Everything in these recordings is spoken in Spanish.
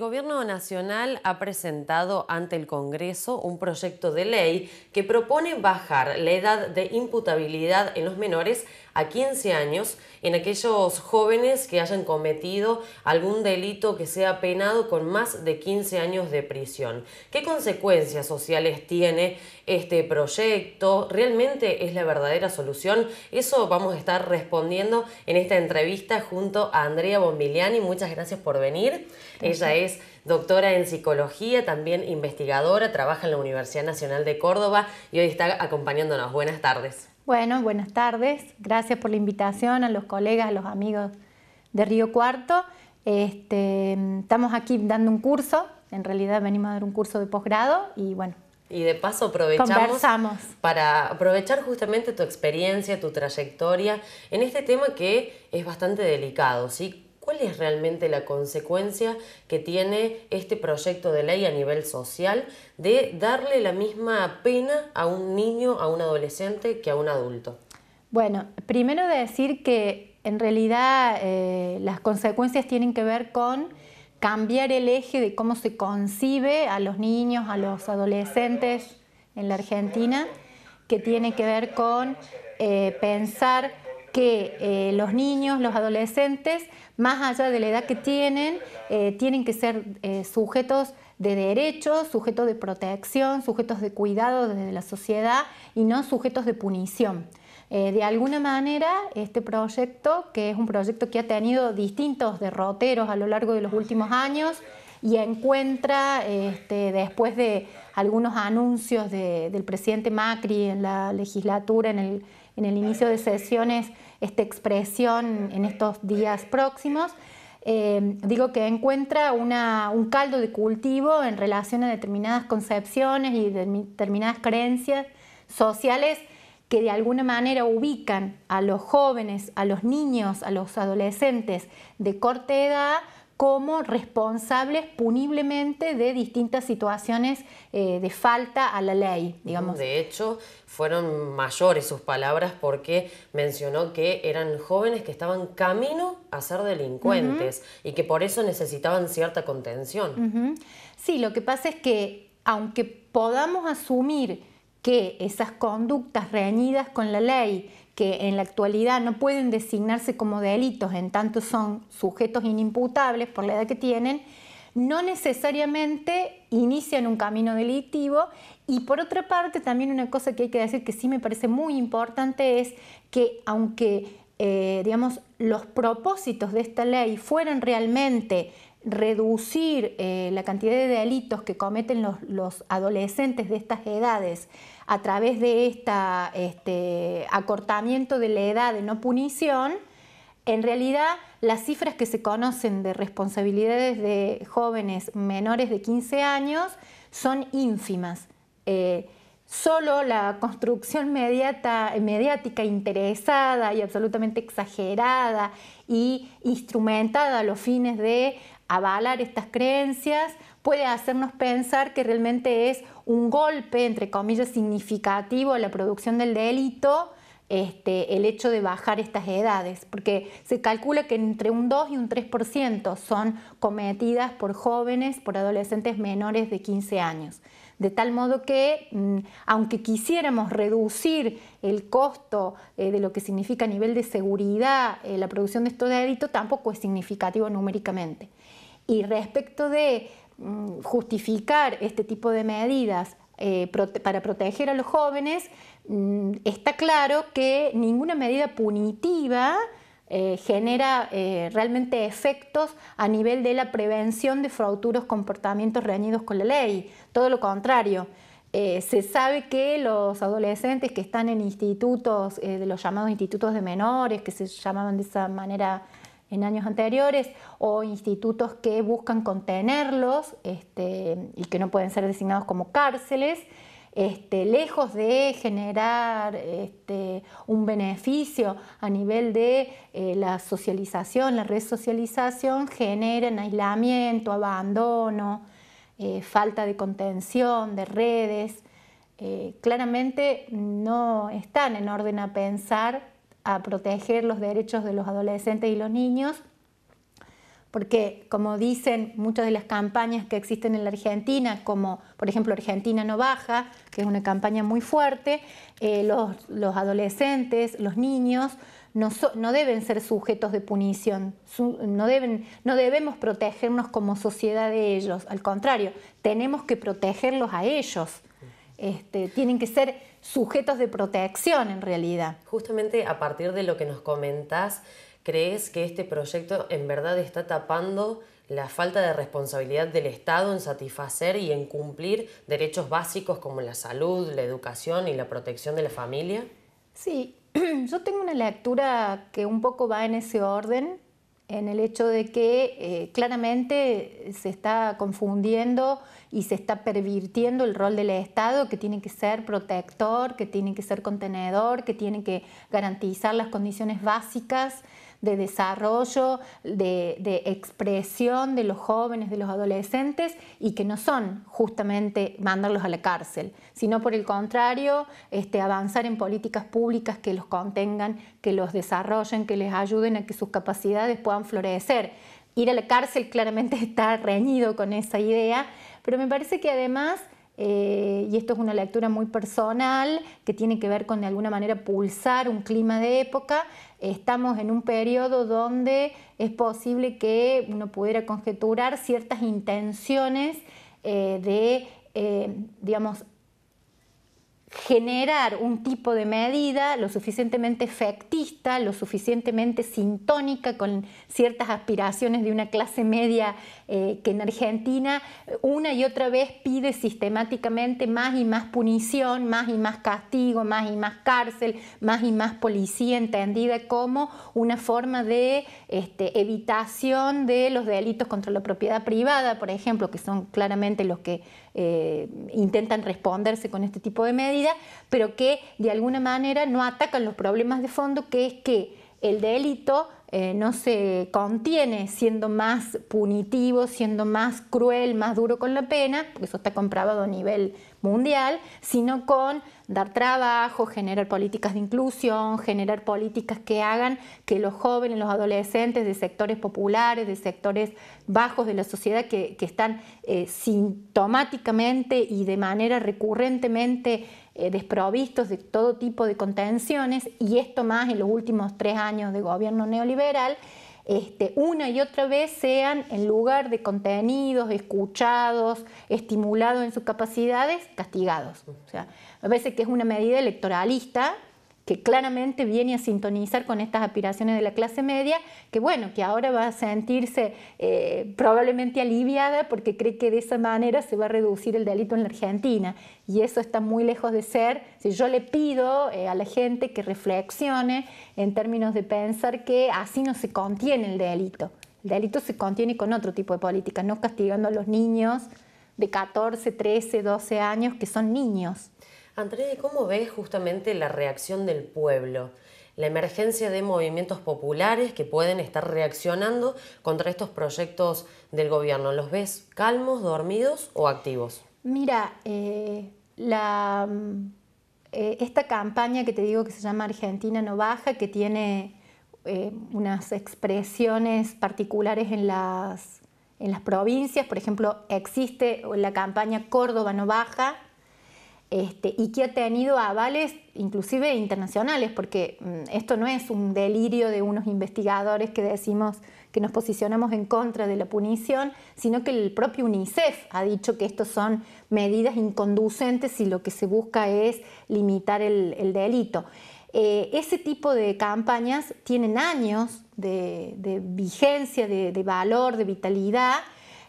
Gobierno Nacional ha presentado ante el Congreso un proyecto de ley que propone bajar la edad de imputabilidad en los menores a 15 años en aquellos jóvenes que hayan cometido algún delito que sea penado con más de 15 años de prisión. ¿Qué consecuencias sociales tiene este proyecto? ¿Realmente es la verdadera solución? Eso vamos a estar respondiendo en esta entrevista junto a Andrea Bombiliani. Muchas gracias por venir. Ella es doctora en psicología, también investigadora, trabaja en la Universidad Nacional de Córdoba y hoy está acompañándonos. Buenas tardes. Bueno, buenas tardes. Gracias por la invitación a los colegas, a los amigos de Río Cuarto. Este, estamos aquí dando un curso, en realidad venimos a dar un curso de posgrado y bueno. Y de paso aprovechamos para aprovechar justamente tu experiencia, tu trayectoria en este tema que es bastante delicado, ¿sí? cuál es realmente la consecuencia que tiene este proyecto de ley a nivel social de darle la misma pena a un niño, a un adolescente que a un adulto. Bueno, primero de decir que en realidad eh, las consecuencias tienen que ver con cambiar el eje de cómo se concibe a los niños, a los adolescentes en la Argentina, que tiene que ver con eh, pensar que eh, los niños, los adolescentes, más allá de la edad que tienen, eh, tienen que ser eh, sujetos de derechos, sujetos de protección, sujetos de cuidado desde la sociedad y no sujetos de punición. de alguna manera, este proyecto, que es un proyecto que ha tenido distintos derroteros a lo largo de los últimos años y encuentra, este, después de algunos anuncios del presidente Macri en la legislatura, en el en el inicio de sesiones esta expresión en estos días próximos. Eh, digo que encuentra un caldo de cultivo en relación a determinadas concepciones y determinadas creencias sociales que de alguna manera ubican a los jóvenes, a los niños, a los adolescentes de corta edad como responsables puniblemente de distintas situaciones eh, de falta a la ley, digamos. De hecho, fueron mayores sus palabras porque mencionó que eran jóvenes que estaban camino a ser delincuentes y que por eso necesitaban cierta contención. Sí, lo que pasa es que aunque podamos asumir que esas conductas reñidas con la ley que en la actualidad no pueden designarse como delitos, en tanto son sujetos inimputables por la edad que tienen, no necesariamente inician un camino delictivo y por otra parte también una cosa que hay que decir que sí me parece muy importante es que aunque eh, digamos, los propósitos de esta ley fueran realmente reducir eh, la cantidad de delitos que cometen los, adolescentes de estas edades a través de este acortamiento de la edad de no punición, en realidad las cifras que se conocen de responsabilidades de jóvenes menores de 15 años son ínfimas. Eh, solo la construcción mediática interesada y absolutamente exagerada y instrumentada a los fines de avalar estas creencias puede hacernos pensar que realmente es un golpe, entre comillas, significativo a la producción del delito este, el hecho de bajar estas edades, porque se calcula que entre un 2 y un 3% son cometidas por jóvenes, por adolescentes menores de 15 años. De tal modo que, mm, aunque quisiéramos reducir el costo eh, de lo que significa a nivel de seguridad eh, la producción de estos delitos, tampoco es significativo numéricamente. Y respecto de mm, justificar este tipo de medidas eh, para proteger a los jóvenes, mm, está claro que ninguna medida punitiva eh, genera eh, realmente efectos a nivel de la prevención de futuros comportamientos reñidos con la ley. Todo lo contrario. se sabe que los adolescentes que están en institutos, de los llamados institutos de menores, que se llamaban de esa manera en años anteriores, o institutos que buscan contenerlos este, y que no pueden ser designados como cárceles. Este, lejos de generar este, un beneficio a nivel de eh, la socialización, la resocialización, generan aislamiento, abandono, eh, falta de contención, de redes. Eh, claramente no están en orden a pensar a proteger los derechos de los adolescentes y los niños, porque como dicen muchas de las campañas que existen en la Argentina, como por ejemplo Argentina no baja, que es una campaña muy fuerte, eh, los, adolescentes, los niños, no, deben ser sujetos de punición, no, deben, no debemos protegernos como sociedad de ellos, al contrario, tenemos que protegerlos a ellos. Este, tienen que ser sujetos de protección en realidad. Justamente a partir de lo que nos comentás, ¿crees que este proyecto en verdad está tapando la falta de responsabilidad del Estado en satisfacer y en cumplir derechos básicos como la salud, la educación y la protección de la familia? Sí, yo tengo una lectura que un poco va en ese orden en el hecho de que eh, claramente se está confundiendo y se está pervirtiendo el rol del Estado, que tiene que ser protector, que tiene que ser contenedor, que tiene que garantizar las condiciones básicas de desarrollo, de, de, expresión de los jóvenes, de los adolescentes, y que no son justamente mandarlos a la cárcel, sino por el contrario, este, avanzar en políticas públicas que los contengan, que los desarrollen, que les ayuden a que sus capacidades puedan florecer. Ir a la cárcel claramente está reñido con esa idea, pero me parece que además eh, y esto es una lectura muy personal que tiene que ver con de alguna manera pulsar un clima de época, estamos en un periodo donde es posible que uno pudiera conjeturar ciertas intenciones eh, de, eh, digamos, generar un tipo de medida lo suficientemente efectista, lo suficientemente sintónica con ciertas aspiraciones de una clase media eh, que en Argentina eh, una y otra vez pide sistemáticamente más y más punición, más y más castigo, más y más cárcel, más y más policía, entendida como una forma de este, evitación de los delitos contra la propiedad privada, por ejemplo, que son claramente los que eh, intentan responderse con este tipo de medidas pero que de alguna manera no atacan los problemas de fondo, que es que el delito eh, no se contiene siendo más punitivo, siendo más cruel, más duro con la pena, porque eso está comprobado a nivel mundial, sino con dar trabajo, generar políticas de inclusión, generar políticas que hagan que los jóvenes, los adolescentes de sectores populares, de sectores bajos de la sociedad que, están eh, sintomáticamente y de manera recurrentemente eh, desprovistos de todo tipo de contenciones, y esto más en los últimos tres años de gobierno neoliberal, este, una y otra vez sean en lugar de contenidos, escuchados, estimulados en sus capacidades, castigados. O sea, a parece que es una medida electoralista que claramente viene a sintonizar con estas aspiraciones de la clase media, que bueno, que ahora va a sentirse eh, probablemente aliviada porque cree que de esa manera se va a reducir el delito en la Argentina. Y eso está muy lejos de ser. Si yo le pido eh, a la gente que reflexione en términos de pensar que así no se contiene el delito. El delito se contiene con otro tipo de política, no castigando a los niños de 14, 13, 12 años que son niños. Andrea, ¿cómo ves justamente la reacción del pueblo? La emergencia de movimientos populares que pueden estar reaccionando contra estos proyectos del gobierno. ¿Los ves calmos, dormidos o activos? Mira, eh, eh, esta campaña que te digo que se llama Argentina no baja, que tiene eh, unas expresiones particulares en las, en las provincias, por ejemplo, existe la campaña Córdoba no baja, este, y que ha tenido avales inclusive internacionales, porque mm, esto no es un delirio de unos investigadores que decimos que nos posicionamos en contra de la punición, sino que el propio UNICEF ha dicho que estos son medidas inconducentes y lo que se busca es limitar el, delito. Eh, ese tipo de campañas tienen años de, vigencia, de, valor, de vitalidad.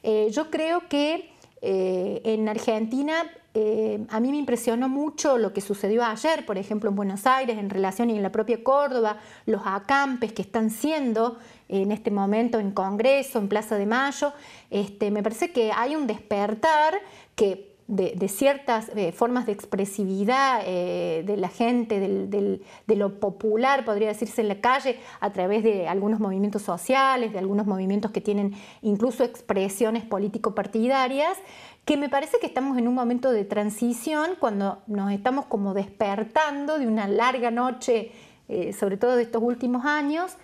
Eh, yo creo que eh, en Argentina eh, a mí me impresionó mucho lo que sucedió ayer, por ejemplo, en Buenos Aires, en relación y en la propia Córdoba, los acampes que están siendo en este momento en Congreso, en Plaza de Mayo. Este, me parece que hay un despertar que de, ciertas eh, formas de expresividad eh, de la gente, de lo popular, podría decirse, en la calle, a través de algunos movimientos sociales, de algunos movimientos que tienen incluso expresiones político-partidarias, que me parece que estamos en un momento de transición cuando nos estamos como despertando de una larga noche, eh, sobre todo de estos últimos años,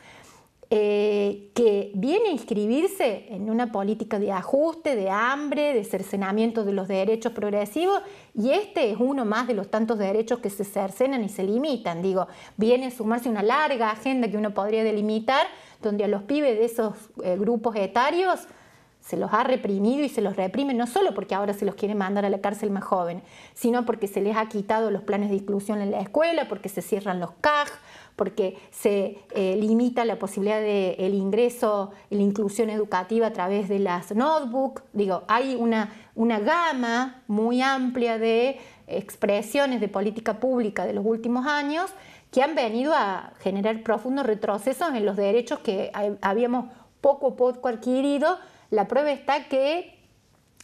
eh, que viene a inscribirse en una política de ajuste, de hambre, de cercenamiento de los derechos progresivos, y este es uno más de los tantos derechos que se cercenan y se limitan. Digo, viene a sumarse una larga agenda que uno podría delimitar, donde a los pibes de esos eh, grupos etarios se los ha reprimido y se los reprime, no solo porque ahora se los quiere mandar a la cárcel más joven, sino porque se les ha quitado los planes de inclusión en la escuela, porque se cierran los CAJ, porque se eh, limita la posibilidad del ingreso, la inclusión educativa a través de las notebooks. Digo, hay una, una gama muy amplia de expresiones de política pública de los últimos años que han venido a generar profundos retrocesos en los derechos que habíamos poco a poco adquirido. La prueba está que,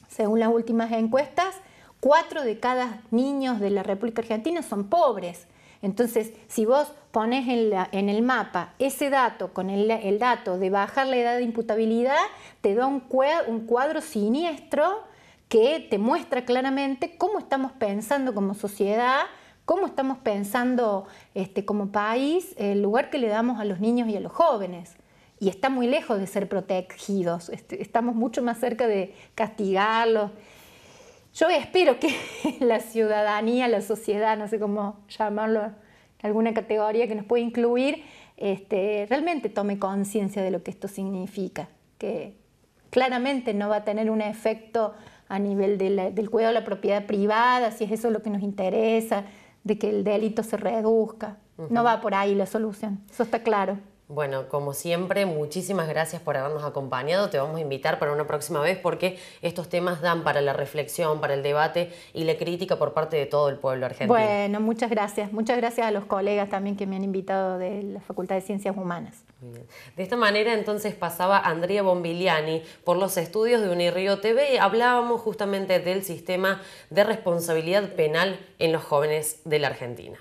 según las últimas encuestas, cuatro de cada niños de la República Argentina son pobres. Entonces, si vos pones en, el mapa ese dato con el, dato de bajar la edad de imputabilidad, te da un cuadro, siniestro que te muestra claramente cómo estamos pensando como sociedad cómo estamos pensando este, como país el lugar que le damos a los niños y a los jóvenes. Y está muy lejos de ser protegidos, este, estamos mucho más cerca de castigarlos yo espero que la ciudadanía, la sociedad, no sé cómo llamarlo, alguna categoría que nos pueda incluir, este, realmente tome conciencia de lo que esto significa, que claramente no va a tener un efecto a nivel del cuidado de la propiedad privada, si es eso lo que nos interesa, de que el delito se reduzca. No va por ahí la solución, eso está claro. Bueno, como siempre, muchísimas gracias por habernos acompañado. Te vamos a invitar para una próxima vez porque estos temas dan para la reflexión, para el debate y la crítica por parte de todo el pueblo argentino. Bueno, muchas gracias. Muchas gracias a los colegas también que me han invitado de la Facultad de Ciencias Humanas. De esta manera entonces pasaba Andrea Bombiliani por los estudios de Unirío TV y hablábamos justamente del sistema de responsabilidad penal en los jóvenes de la Argentina.